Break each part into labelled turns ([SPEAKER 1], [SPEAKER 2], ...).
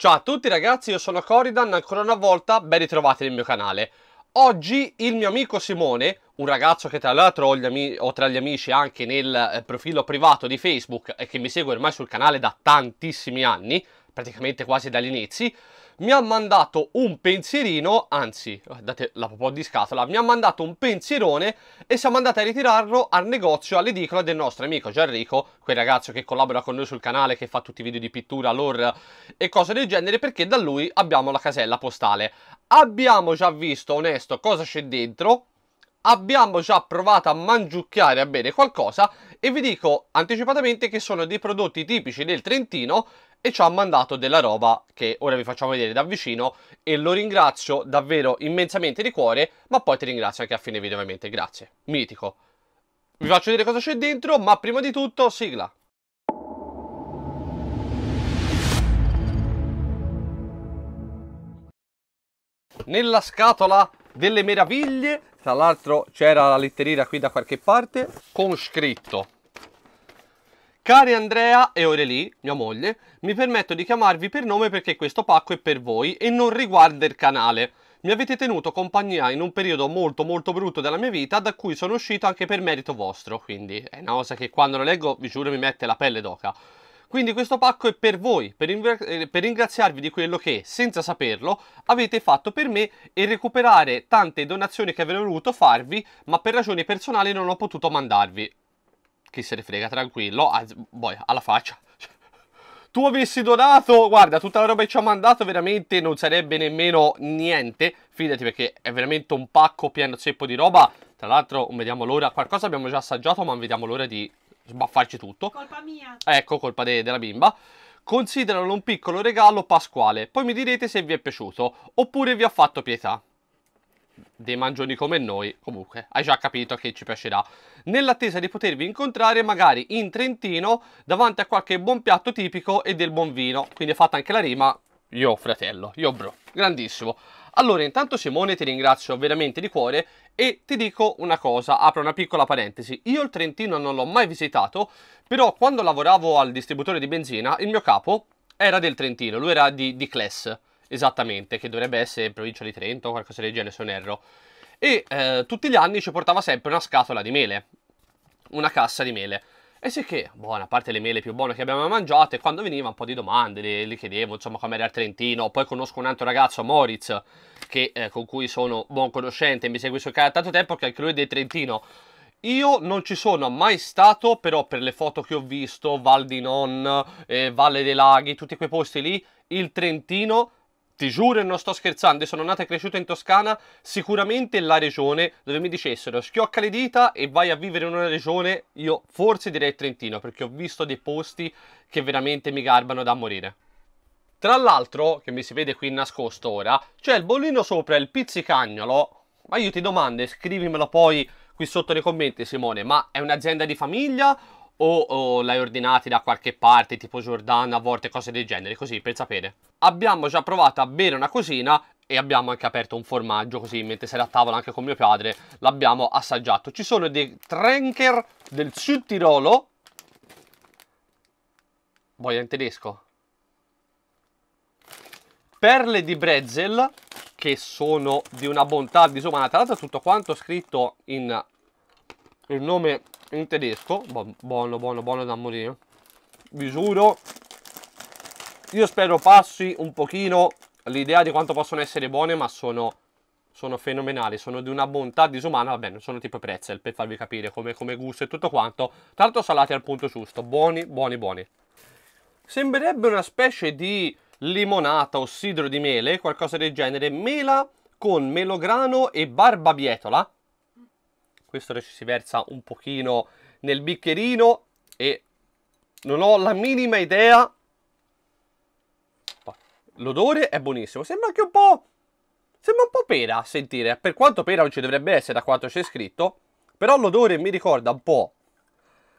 [SPEAKER 1] Ciao a tutti ragazzi, io sono Coridan, ancora una volta ben ritrovati nel mio canale. Oggi il mio amico Simone, un ragazzo che tra l'altro ho, ho, tra gli amici anche nel eh, profilo privato di Facebook e che mi segue ormai sul canale da tantissimi anni, praticamente quasi dagli inizi, mi ha mandato un pensierino, anzi, date la po' di scatola, mi ha mandato un pensierone e siamo andati a ritirarlo al negozio, all'edicola del nostro amico Gianrico, quel ragazzo che collabora con noi sul canale, che fa tutti i video di pittura, lore e cose del genere, perché da lui abbiamo la casella postale. Abbiamo già visto, onesto, cosa c'è dentro, abbiamo già provato a mangiucchiare a bere qualcosa e vi dico anticipatamente che sono dei prodotti tipici del Trentino e ci ha mandato della roba che ora vi facciamo vedere da vicino e lo ringrazio davvero immensamente di cuore, ma poi ti ringrazio anche a fine video ovviamente, grazie. Mitico. Vi faccio vedere cosa c'è dentro, ma prima di tutto sigla. Nella scatola delle meraviglie, tra l'altro c'era la letterina qui da qualche parte, con scritto Cari Andrea e Aurelie, mia moglie, mi permetto di chiamarvi per nome perché questo pacco è per voi e non riguarda il canale. Mi avete tenuto compagnia in un periodo molto molto brutto della mia vita da cui sono uscito anche per merito vostro, quindi è una cosa che quando lo leggo vi giuro mi mette la pelle d'oca. Quindi questo pacco è per voi, per, eh, per, ringraziarvi di quello che, senza saperlo, avete fatto per me e recuperare tante donazioni che avrei voluto farvi, ma per ragioni personali non ho potuto mandarvi chi se ne frega, tranquillo, ah, boh, alla faccia. Tu avessi donato, guarda, tutta la roba che ci ha mandato veramente non sarebbe nemmeno niente, fidati perché è veramente un pacco pieno zeppo di roba. Tra l'altro, vediamo l'ora, qualcosa abbiamo già assaggiato, ma vediamo l'ora di sbaffarci tutto. Colpa mia. Ecco, colpa de della bimba. Consideralo un piccolo regalo pasquale, poi mi direte se vi è piaciuto, oppure vi ha fatto pietà dei mangioni come noi, comunque hai già capito che ci piacerà. Nell'attesa di potervi incontrare magari in Trentino davanti a qualche buon piatto tipico e del buon vino, quindi fatta anche la rima io fratello, io bro, grandissimo. Allora intanto Simone ti ringrazio veramente di cuore e ti dico una cosa, apro una piccola parentesi, io il Trentino non l'ho mai visitato, però quando lavoravo al distributore di benzina il mio capo era del Trentino, lui era di, di Class Esattamente, che dovrebbe essere provincia di Trento o qualcosa del genere, se non erro. E eh, tutti gli anni ci portava sempre una scatola di mele, una cassa di mele. E sì che, buona parte delle mele più buone che abbiamo mangiato, e quando veniva un po' di domande, le, le chiedevo, insomma, come era il Trentino. Poi conosco un altro ragazzo, Moritz, che, eh, con cui sono buon conoscente, mi segue sul canale da tanto tempo, che anche lui è del Trentino. Io non ci sono mai stato, però per le foto che ho visto, Val di Non, eh, Valle dei Laghi, tutti quei posti lì, il Trentino ti giuro e non sto scherzando, sono nata e cresciuta in Toscana, sicuramente la regione dove mi dicessero schiocca le dita e vai a vivere in una regione, io forse direi Trentino, perché ho visto dei posti che veramente mi garbano da morire. Tra l'altro, che mi si vede qui nascosto ora, c'è il bollino sopra il pizzicagnolo, ma io ti domando scrivimelo poi qui sotto nei commenti Simone, ma è un'azienda di famiglia o, o l'hai ordinati da qualche parte, tipo Giordano a volte cose del genere, così per sapere. Abbiamo già provato a bere una cosina e abbiamo anche aperto un formaggio così mentre sei a tavola anche con mio padre l'abbiamo assaggiato. Ci sono dei Trenker del Sud Tirolo. Voglio in tedesco. Perle di Brezel che sono di una bontà disumana. Tra l'altro tutto quanto scritto in il nome in tedesco. Buono, buono, buono da morire. Vi giuro. Io spero passi un pochino l'idea di quanto possono essere buone, ma sono, sono fenomenali. Sono di una bontà disumana. Va bene, sono tipo pretzel, per farvi capire come, come gusto e tutto quanto. Tanto salati al punto giusto. Buoni, buoni, buoni. Sembrerebbe una specie di limonata o sidro di mele, qualcosa del genere. Mela con melograno e barbabietola questo adesso si versa un pochino nel bicchierino e non ho la minima idea. L'odore è buonissimo, sembra anche un po'... Sembra un po' pera a sentire, per quanto pera non ci dovrebbe essere da quanto c'è scritto, però l'odore mi ricorda un po'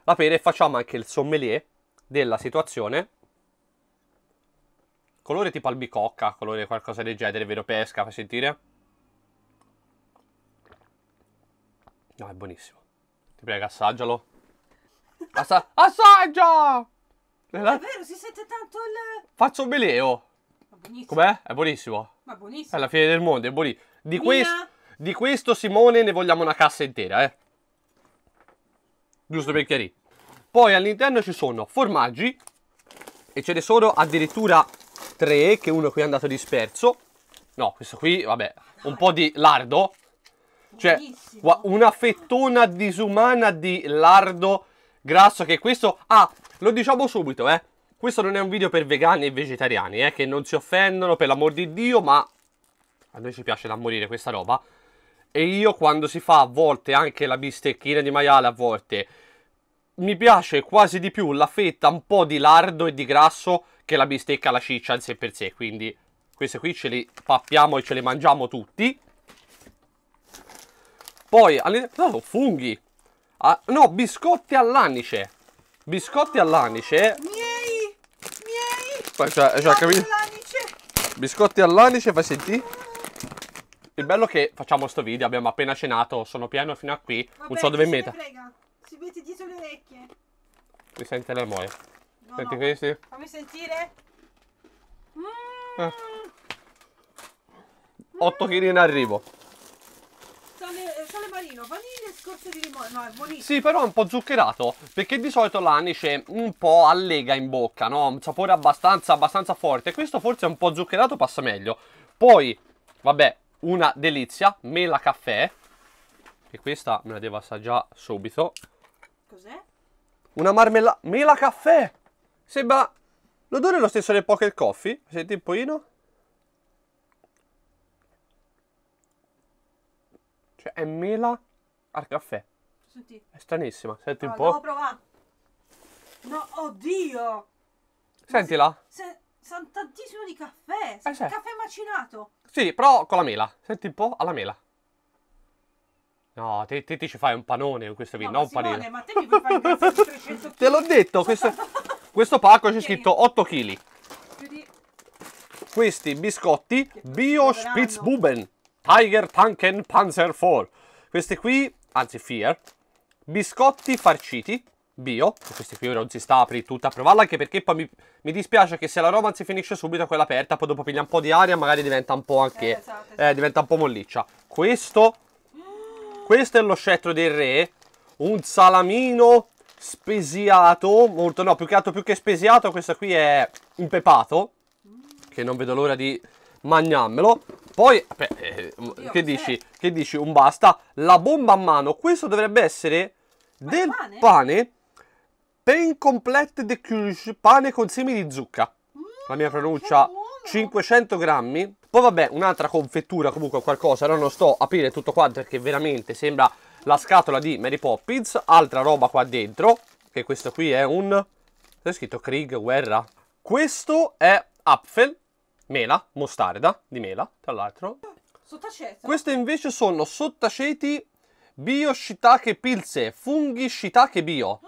[SPEAKER 1] la pera e facciamo anche il sommelier della situazione. Colore tipo albicocca, colore qualcosa del genere, vero pesca, fa sentire? No, è buonissimo. Ti prego, assaggialo. Assa assaggia! È vero, si sente tanto il... Faccio un beleo. Com'è? È buonissimo. Ma buonissimo. È la fine del mondo, è buonissimo. Di, quest... Di, questo, Simone, ne vogliamo una cassa intera, eh. Giusto per chiarire. Poi all'interno ci sono formaggi. E ce ne sono addirittura tre, che uno qui è andato disperso. No, questo qui, vabbè, un po' di lardo. Cioè, una fettona disumana di lardo grasso che questo... Ah, lo diciamo subito, eh. Questo non è un video per vegani e vegetariani, eh, che non si offendono per l'amor di Dio, ma a noi ci piace da morire questa roba. E io quando si fa a volte anche la bistecchina di maiale, a volte mi piace quasi di più la fetta un po' di lardo e di grasso che la bistecca alla ciccia in sé per sé. Quindi queste qui ce le pappiamo e ce le mangiamo tutti. Poi all'interno... No, funghi. Ah, no, biscotti all'anice. Biscotti all'anice. Miei! Miei! Poi c'ha, c'ha capito? Biscotti all'anice, fai sentire. Il bello che facciamo sto video, abbiamo appena cenato, sono pieno fino a qui, Vabbè, non so dove meta. Si mette dietro le orecchie. Mi sente le muoia. No, Senti no. questi? Fammi sentire. Eh. Mm. Eh. 8 kg in arrivo pecorino, vaniglia e scorze di limone. No, è buonissimo. Sì, però è un po' zuccherato, perché di solito l'anice un po' allega in bocca, no? Un sapore abbastanza, abbastanza forte. Questo forse è un po' zuccherato, passa meglio. Poi, vabbè, una delizia, mela caffè, che questa me la devo assaggiare subito. Cos'è? Una marmellata, mela caffè! Sembra... L'odore è lo stesso del poker coffee, senti un pochino? Cioè è mela al caffè. Senti. È stranissima, senti allora, un po'. Devo provare. No, oddio! Sentila. Se, sa tantissimo di caffè. Eh, sì. Caffè macinato. Sì, però con la mela. Senti un po' alla mela. No, te, te, te ci fai un panone con questo vino, no, non un panino. ma te mi vuoi fare 300 Te l'ho detto, questo, questo pacco c'è scritto 8 kg. Questi biscotti Bio Spitzbuben Tiger Tanken Panzer 4. Questi qui anzi Fear, biscotti farciti, bio, questi qui ora non si sta a tutta a provarla anche perché poi mi, mi, dispiace che se la roba si finisce subito quella aperta poi dopo piglia un po' di aria magari diventa un po' anche, eh, esatto, eh, esatto. Eh, diventa un po' molliccia. Questo, questo è lo scettro del re, un salamino spesiato, molto no, più che altro più che spesiato questo qui è impepato, che non vedo l'ora di magnammelo. Poi, beh, eh, che, dici, che dici? Un basta. La bomba a mano. Questo dovrebbe essere Ma del pane? pane Pain Complete de Cuge, pane con semi di zucca. Mm, La mia mm, pronuncia 500 grammi. Poi vabbè, un'altra confettura comunque qualcosa, Ora non sto a aprire tutto quanto perché veramente sembra la scatola di Mary Poppins. Altra roba qua dentro, che questo qui è un... C'è scritto Krieg, guerra? Questo è Apfel, mela, mostarda di mela, tra l'altro. Sottaceti. Queste invece sono sottaceti bio ah! shiitake pilze, funghi shiitake bio. Oh.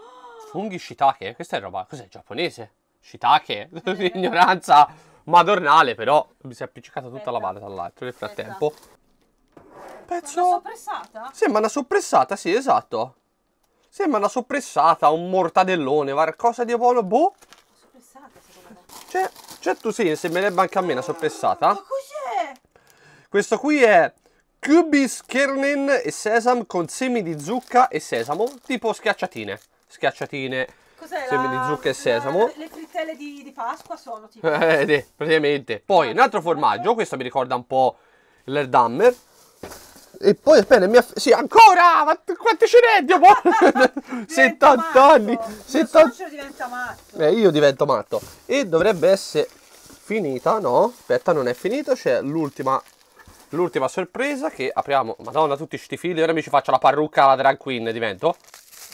[SPEAKER 1] Funghi shiitake? Questa è roba, cos'è, giapponese? Shiitake? Eh. Ignoranza madornale però. Mi si è appiccicata tutta Aspetta. la valle, tra l'altro nel frattempo. Aspetta. Pezzo... Una soppressata? Sembra una soppressata, sì, esatto. Sembra una soppressata, un mortadellone, qualcosa di buono, boh. Soppressata secondo me. Cioè... Cioè tu sì, sembrerebbe anche a me una soppressata. Ma cos'è? Questo qui è Cubis, Kernen e Sesam con semi di zucca e sesamo, tipo schiacciatine. Schiacciatine, Cos'è? semi la, di zucca e sesamo. La, le frittelle di, di, Pasqua sono tipo... Eh, praticamente. Poi un altro formaggio, questo mi ricorda un po' l'Erdammer. E poi aspetta, mia... sì, ancora! Ma quanti ce n'è? Dio 70 matto. anni! 70... diventa matto. Eh, io divento matto. E dovrebbe essere finita, no? Aspetta, non è finito, c'è l'ultima l'ultima sorpresa che apriamo. Madonna, tutti sti fili, ora mi ci faccio la parrucca alla drag queen, divento.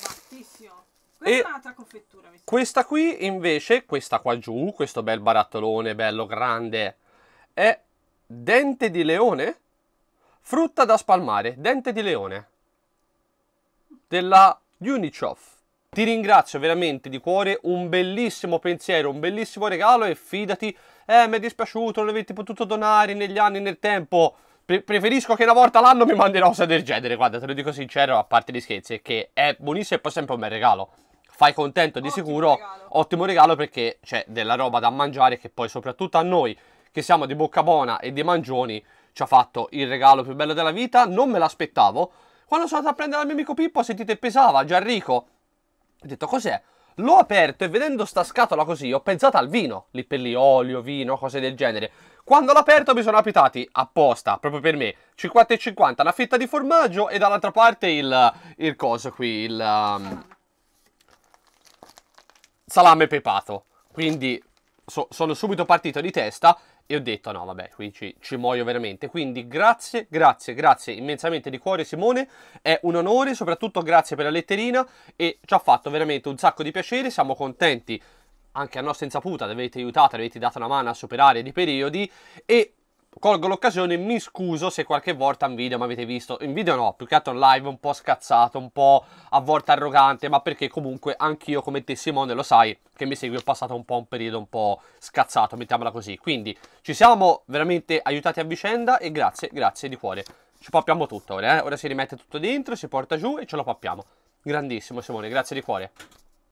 [SPEAKER 1] Battissimo. Questa e confettura. questa qui invece, questa qua giù, questo bel barattolone bello grande, è dente di leone? Frutta da spalmare, dente di leone della Unichoff. Ti ringrazio veramente di cuore, un bellissimo pensiero, un bellissimo regalo e fidati, eh mi è dispiaciuto, non avete potuto donare negli anni, nel tempo, preferisco che una volta l'anno mi mandi una cosa del genere, guarda te lo dico sincero, a parte gli scherzi, che è buonissimo e poi sempre un bel regalo, fai contento di ottimo sicuro, regalo. ottimo regalo perché c'è della roba da mangiare che poi soprattutto a noi che siamo di bocca buona e di mangioni ci ha fatto il regalo più bello della vita, non me l'aspettavo. Quando sono andato a prendere il mio amico Pippo, sentite, pesava, Gianrico. Ho detto, cos'è? L'ho aperto e vedendo sta scatola così ho pensato al vino, lì per lì, olio, vino, cose del genere. Quando l'ho aperto mi sono appetati apposta, proprio per me, 50 e 50, una fetta di formaggio e dall'altra parte il, il coso qui, il um, salame pepato. Quindi so, sono subito partito di testa e ho detto no vabbè qui ci, ci, muoio veramente quindi grazie grazie grazie immensamente di cuore Simone è un onore soprattutto grazie per la letterina e ci ha fatto veramente un sacco di piacere siamo contenti anche a nostra insaputa di averti aiutato, di averti dato una mano a superare i periodi e Colgo l'occasione e mi scuso se qualche volta in video mi avete visto, in video no, più che altro in live un po' scazzato, un po' a volte arrogante, ma perché comunque anch'io come te Simone lo sai che mi segui ho passato un po' un periodo un po' scazzato, mettiamola così. Quindi ci siamo veramente aiutati a vicenda e grazie, grazie di cuore. Ci pappiamo tutto ora, eh? ora si rimette tutto dentro, si porta giù e ce lo pappiamo. Grandissimo Simone, grazie di cuore.